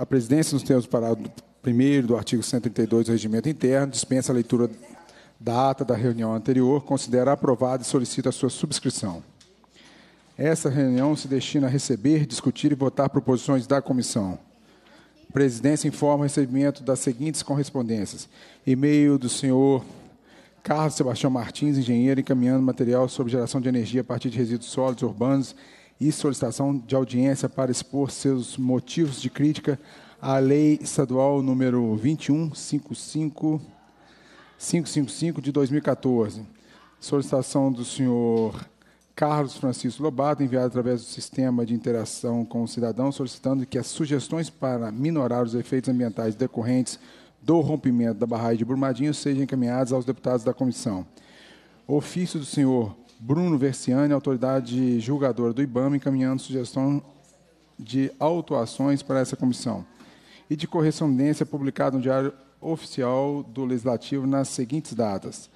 A presidência, nos termos do parágrafo 1 do artigo 132 do Regimento Interno, dispensa a leitura da ata da reunião anterior, considera aprovada e solicita a sua subscrição. Essa reunião se destina a receber, discutir e votar proposições da comissão. A presidência informa o recebimento das seguintes correspondências: e-mail do senhor Carlos Sebastião Martins, engenheiro, encaminhando material sobre geração de energia a partir de resíduos sólidos urbanos e solicitação de audiência para expor seus motivos de crítica à Lei Estadual número 2155 de 2014. Solicitação do senhor Carlos Francisco Lobato, enviado através do sistema de interação com o cidadão, solicitando que as sugestões para minorar os efeitos ambientais decorrentes do rompimento da barragem de Brumadinho sejam encaminhadas aos deputados da comissão. Ofício do senhor Bruno Versiani, autoridade julgadora do IBAMA, encaminhando sugestão de autuações para essa comissão. E de correspondência publicada no Diário Oficial do Legislativo nas seguintes datas.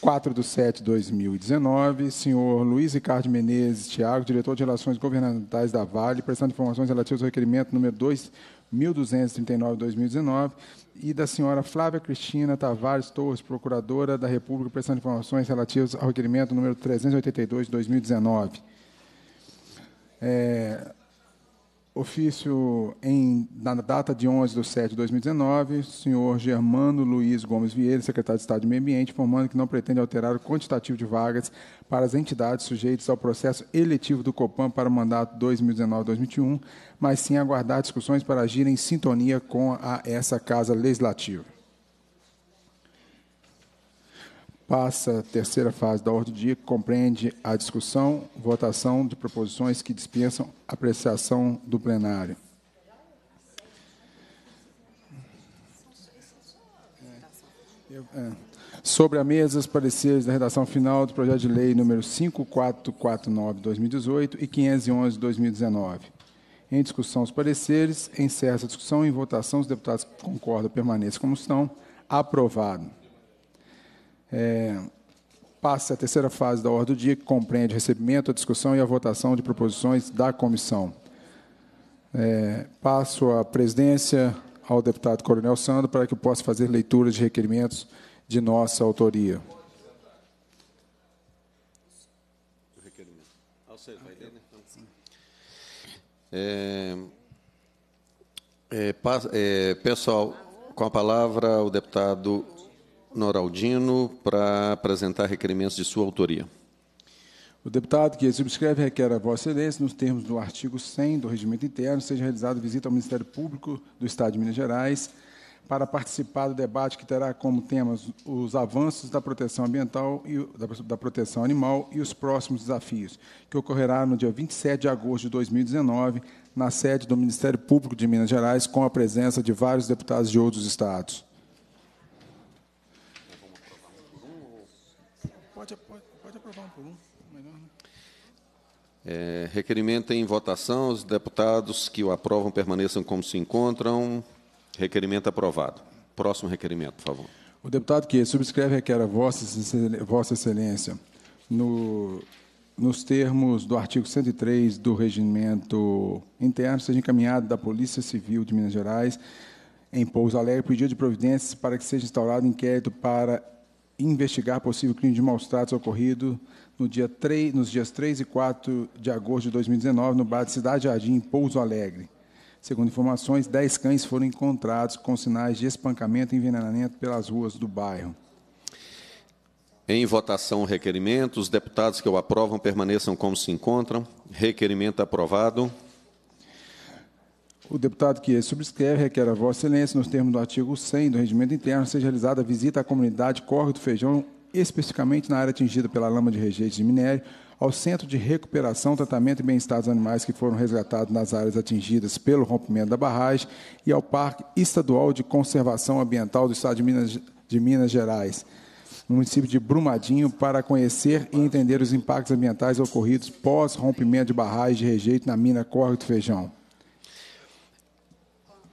4 de 7 de 2019, senhor Luiz Ricardo Menezes Tiago, diretor de Relações Governamentais da Vale, prestando informações relativas ao requerimento número 2 1239-2019, e da senhora Flávia Cristina Tavares Torres, procuradora da República, prestando informações relativas ao requerimento número 382 de 2019. É, Ofício em, na data de 11 de 7 de 2019, senhor Germano Luiz Gomes Vieira, secretário de Estado de Meio Ambiente, informando que não pretende alterar o quantitativo de vagas para as entidades sujeitas ao processo eletivo do Copan para o mandato 2019-2021, mas sim aguardar discussões para agir em sintonia com a, essa Casa Legislativa. passa a terceira fase da ordem do dia, que compreende a discussão, votação de proposições que dispensam apreciação do plenário. É. É. Sobre a mesa, os pareceres da redação final do projeto de lei número 5449-2018 e 511-2019. Em discussão, os pareceres. Encerra a discussão. Em votação, os deputados concordam permaneçam como estão. Aprovado. É, passa a terceira fase da ordem do dia, que compreende o recebimento, a discussão e a votação de proposições da comissão. É, passo a presidência ao deputado Coronel Sandro para que possa fazer leitura de requerimentos de nossa autoria. É, é, é, com a palavra o deputado Noraldino para apresentar requerimentos de sua autoria. O deputado que subscreve requer a Vossa Excelência, nos termos do artigo 100 do Regimento Interno, seja realizada visita ao Ministério Público do Estado de Minas Gerais para participar do debate que terá como temas os avanços da proteção ambiental e da proteção animal e os próximos desafios, que ocorrerá no dia 27 de agosto de 2019, na sede do Ministério Público de Minas Gerais, com a presença de vários deputados de outros estados. aprovar um por um. Né? É, requerimento em votação. Os deputados que o aprovam permaneçam como se encontram. Requerimento aprovado. Próximo requerimento, por favor. O deputado que subscreve requer a Vossa Excelência, no, nos termos do artigo 103 do regimento interno, seja encaminhado da Polícia Civil de Minas Gerais em Pouso Alegre pedido de providências para que seja instaurado inquérito para investigar possível crime de maus-tratos ocorrido no dia 3, nos dias 3 e 4 de agosto de 2019 no bar de Cidade Jardim, em Pouso Alegre. Segundo informações, 10 cães foram encontrados com sinais de espancamento e envenenamento pelas ruas do bairro. Em votação, requerimento. Os deputados que o aprovam permaneçam como se encontram. Requerimento aprovado. O deputado que subscreve requer a Vossa Excelência, nos termos do artigo 100 do Regimento Interno, seja realizada a visita à comunidade Corre do Feijão, especificamente na área atingida pela lama de rejeito de minério, ao Centro de Recuperação, Tratamento e Bem-Estar dos Animais que foram resgatados nas áreas atingidas pelo rompimento da barragem e ao Parque Estadual de Conservação Ambiental do Estado de Minas, de Minas Gerais, no município de Brumadinho, para conhecer e entender os impactos ambientais ocorridos pós rompimento de barragem de rejeito na mina Corre do Feijão.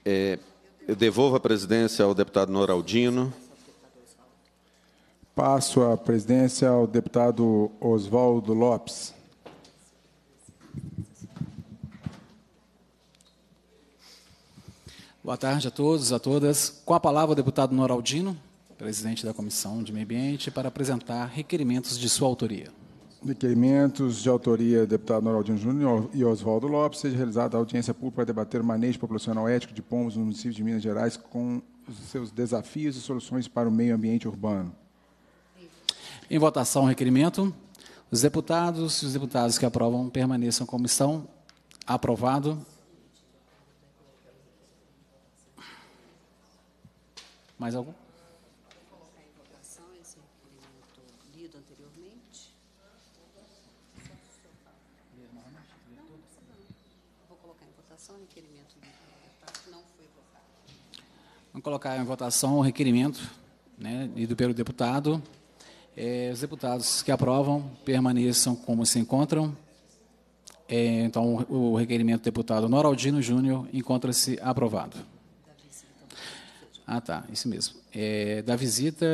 É, eu devolvo a presidência ao deputado Noraldino. Passo a presidência ao deputado Oswaldo Lopes. Boa tarde a todos, a todas. Com a palavra, o deputado Noraldino, presidente da Comissão de Meio Ambiente, para apresentar requerimentos de sua autoria. Requerimentos de autoria do deputado Noraldinho Júnior e Oswaldo Lopes, seja realizada a audiência pública para debater o manejo populacional ético de pombos no município de Minas Gerais com os seus desafios e soluções para o meio ambiente urbano. Em votação, o requerimento. Os deputados e os deputados que aprovam permaneçam como estão. Aprovado. Mais algum? colocar em votação o requerimento né, lido pelo deputado. É, os deputados que aprovam permaneçam como se encontram. É, então, o requerimento do deputado Noraldino Júnior encontra-se aprovado. Ah, tá, isso mesmo. É, da visita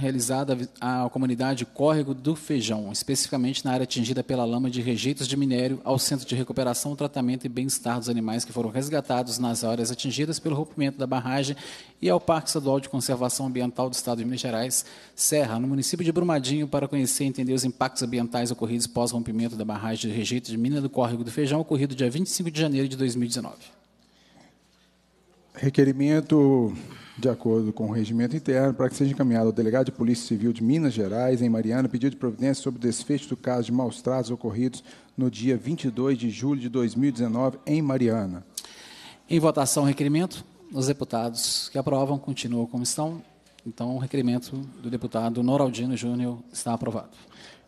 realizada à comunidade Córrego do Feijão, especificamente na área atingida pela lama de rejeitos de minério, ao Centro de Recuperação, Tratamento e Bem-Estar dos Animais que foram resgatados nas áreas atingidas pelo rompimento da barragem e ao Parque Estadual de Conservação Ambiental do Estado de Minas Gerais, Serra, no município de Brumadinho, para conhecer e entender os impactos ambientais ocorridos pós rompimento da barragem de rejeitos de mina do Córrego do Feijão, ocorrido dia 25 de janeiro de 2019. Requerimento de acordo com o regimento interno, para que seja encaminhado ao delegado de Polícia Civil de Minas Gerais, em Mariana, pedido de providência sobre o desfecho do caso de maus tratos ocorridos no dia 22 de julho de 2019, em Mariana. Em votação, requerimento. Os deputados que aprovam continuam como estão. Então, o requerimento do deputado Noraldino Júnior está aprovado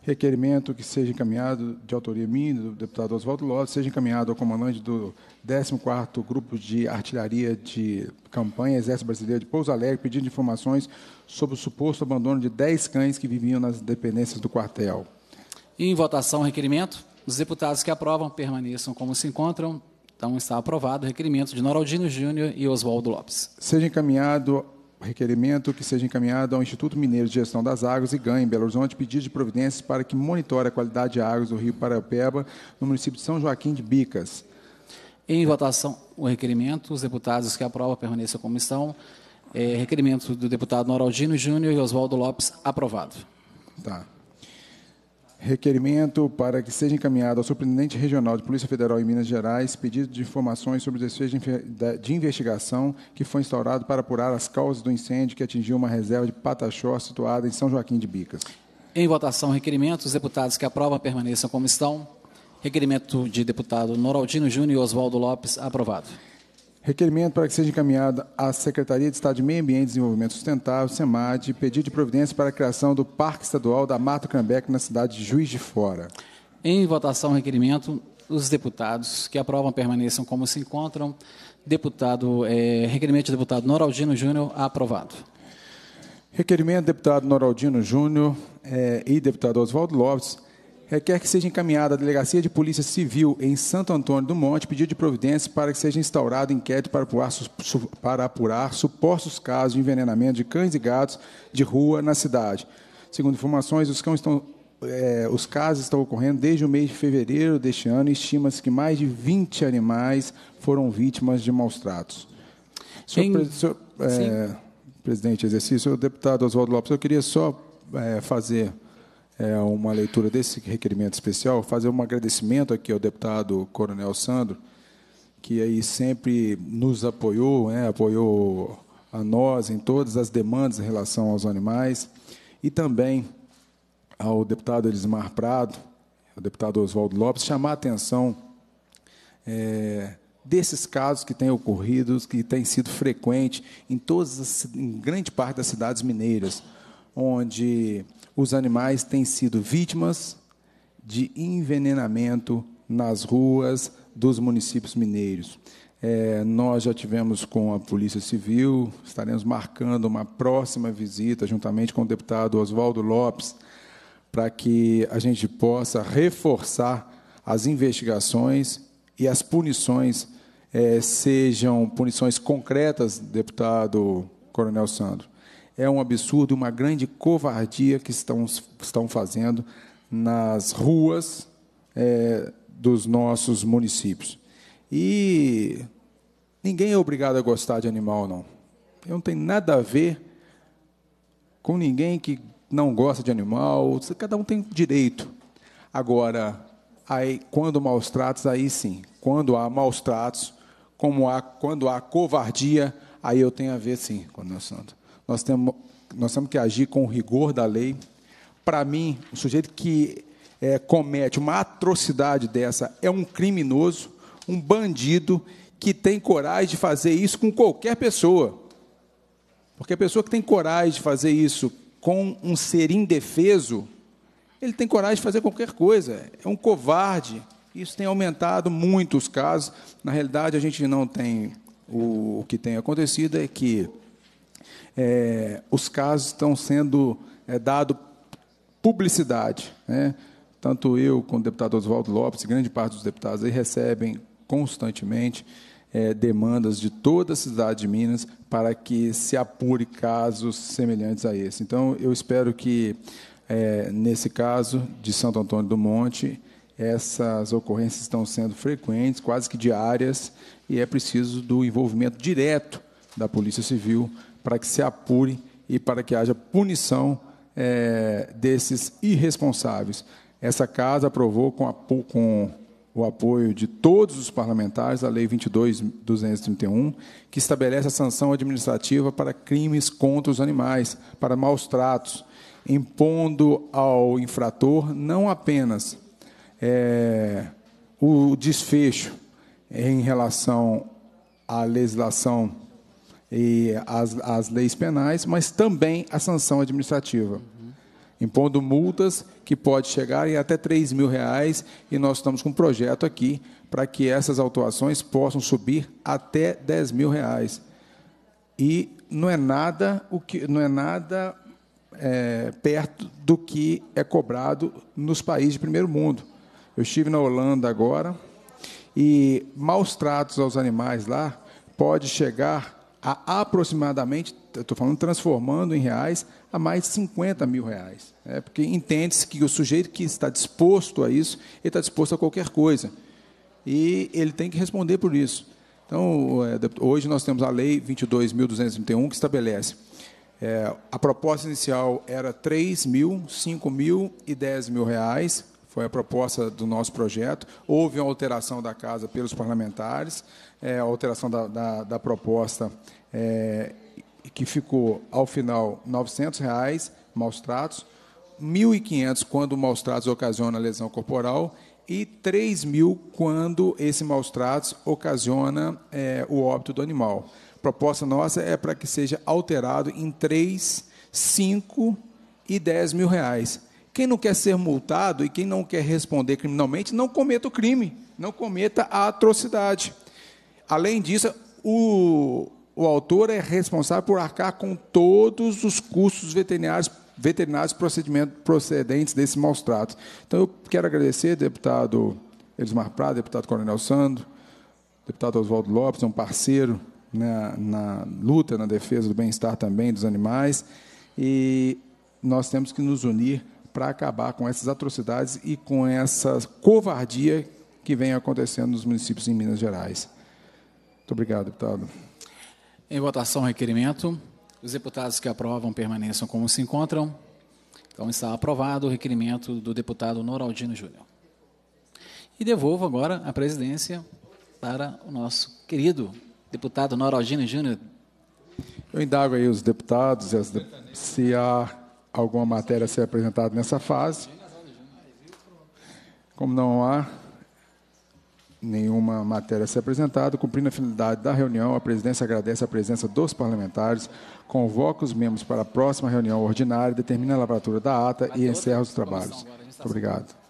requerimento que seja encaminhado, de autoria minha, do deputado Oswaldo Lopes, seja encaminhado ao comandante do 14º Grupo de Artilharia de Campanha Exército Brasileiro de Pouso Alegre, pedindo informações sobre o suposto abandono de 10 cães que viviam nas dependências do quartel. em votação, requerimento. Os deputados que aprovam permaneçam como se encontram. Então está aprovado o requerimento de Noraldino Júnior e Oswaldo Lopes. Seja encaminhado requerimento que seja encaminhado ao Instituto Mineiro de Gestão das Águas e GAN, em Belo Horizonte pedido de providências para que monitore a qualidade de águas do rio Paraupeba no município de São Joaquim de Bicas. Em votação, o requerimento, os deputados que aprovam permaneçam como estão. É, requerimento do deputado Noraldino Júnior e Oswaldo Lopes, aprovado. Tá. Requerimento para que seja encaminhado ao Superintendente Regional de Polícia Federal em Minas Gerais pedido de informações sobre o desfecho de investigação que foi instaurado para apurar as causas do incêndio que atingiu uma reserva de Pataxó situada em São Joaquim de Bicas. Em votação, requerimento. Os deputados que aprovam permaneçam como estão. Requerimento de deputado Noraldino Júnior e Oswaldo Lopes, aprovado. Requerimento para que seja encaminhado à Secretaria de Estado de Meio Ambiente e Desenvolvimento Sustentável, SEMAD, pedido de providência para a criação do Parque Estadual da Mata Crambeck na cidade de Juiz de Fora. Em votação, requerimento, os deputados que aprovam permaneçam como se encontram. Deputado, é, requerimento do deputado Noraldino Júnior, aprovado. Requerimento do deputado Noraldino Júnior é, e deputado Oswaldo Lopes requer que seja encaminhada à Delegacia de Polícia Civil em Santo Antônio do Monte pedido de providência para que seja instaurado inquérito para apurar, para apurar supostos casos de envenenamento de cães e gatos de rua na cidade. Segundo informações, os cães estão é, os casos estão ocorrendo desde o mês de fevereiro deste ano e estima-se que mais de 20 animais foram vítimas de maus tratos. Senhor, em... pre senhor é, presidente exercício, senhor deputado Oswaldo Lopes, eu queria só é, fazer é, uma leitura desse requerimento especial, fazer um agradecimento aqui ao deputado Coronel Sandro, que aí sempre nos apoiou, né, apoiou a nós em todas as demandas em relação aos animais, e também ao deputado Elismar Prado, ao deputado Oswaldo Lopes, chamar a atenção é, desses casos que têm ocorrido, que têm sido frequentes em todas as, em grande parte das cidades mineiras onde os animais têm sido vítimas de envenenamento nas ruas dos municípios mineiros. É, nós já tivemos com a Polícia Civil, estaremos marcando uma próxima visita juntamente com o deputado Oswaldo Lopes, para que a gente possa reforçar as investigações e as punições, é, sejam punições concretas, deputado Coronel Sandro é um absurdo, uma grande covardia que estão, estão fazendo nas ruas é, dos nossos municípios. E ninguém é obrigado a gostar de animal, não. Eu não tenho nada a ver com ninguém que não gosta de animal. Cada um tem direito. Agora, aí, quando maus tratos, aí sim. Quando há maus tratos, como há, quando há covardia, aí eu tenho a ver sim, com Coronel Santo nós temos, nós temos que agir com o rigor da lei. Para mim, o sujeito que é, comete uma atrocidade dessa é um criminoso, um bandido que tem coragem de fazer isso com qualquer pessoa. Porque a pessoa que tem coragem de fazer isso com um ser indefeso, ele tem coragem de fazer qualquer coisa. É um covarde. Isso tem aumentado muito os casos. Na realidade, a gente não tem. O, o que tem acontecido é que é, os casos estão sendo é, dado publicidade. Né? Tanto eu, como o deputado Oswaldo Lopes, grande parte dos deputados aí recebem constantemente é, demandas de toda a cidade de Minas para que se apure casos semelhantes a esse. Então, eu espero que, é, nesse caso de Santo Antônio do Monte, essas ocorrências estão sendo frequentes, quase que diárias, e é preciso do envolvimento direto da Polícia Civil para que se apure e para que haja punição é, desses irresponsáveis. Essa casa aprovou com, a, com o apoio de todos os parlamentares, a Lei 22.231, que estabelece a sanção administrativa para crimes contra os animais, para maus tratos, impondo ao infrator não apenas é, o desfecho em relação à legislação e as, as leis penais, mas também a sanção administrativa, uhum. impondo multas que pode chegar em até 3 mil reais, e nós estamos com um projeto aqui para que essas autuações possam subir até 10 mil reais. E não é nada o que não é nada é, perto do que é cobrado nos países de primeiro mundo. Eu estive na Holanda agora e maus tratos aos animais lá pode chegar a aproximadamente, estou falando transformando em reais, a mais de 50 mil reais. É, porque entende-se que o sujeito que está disposto a isso, ele está disposto a qualquer coisa. E ele tem que responder por isso. Então, é, hoje nós temos a Lei 22.231, que estabelece é, a proposta inicial era 3 mil, 5 mil e 10 mil reais foi a proposta do nosso projeto. Houve uma alteração da casa pelos parlamentares, é, a alteração da, da, da proposta é, que ficou, ao final, R$ 900, maus tratos, R$ 1.500 quando o maus tratos ocasiona lesão corporal e R$ 3.000,00 quando esse maus tratos ocasiona é, o óbito do animal. Proposta nossa é para que seja alterado em R$ 5 e R$ 10.000,00. Quem não quer ser multado e quem não quer responder criminalmente, não cometa o crime, não cometa a atrocidade. Além disso, o, o autor é responsável por arcar com todos os custos veterinários, veterinários procedentes desse maus trato. Então, eu quero agradecer, deputado Elismar Prado, deputado Coronel Sandro, deputado Oswaldo Lopes, é um parceiro né, na luta, na defesa do bem-estar também dos animais. E nós temos que nos unir para acabar com essas atrocidades e com essa covardia que vem acontecendo nos municípios em Minas Gerais. Muito obrigado, deputado. Em votação, requerimento. Os deputados que aprovam permaneçam como se encontram. Então está aprovado o requerimento do deputado Noraldino Júnior. E devolvo agora a presidência para o nosso querido deputado Noraldino Júnior. Eu indago aí os deputados e as de... se há alguma matéria a ser apresentada nessa fase. Como não há nenhuma matéria a ser apresentada, cumprindo a finalidade da reunião, a presidência agradece a presença dos parlamentares, convoca os membros para a próxima reunião ordinária, determina a lavratura da ata e encerra os trabalhos. Tá Muito obrigado.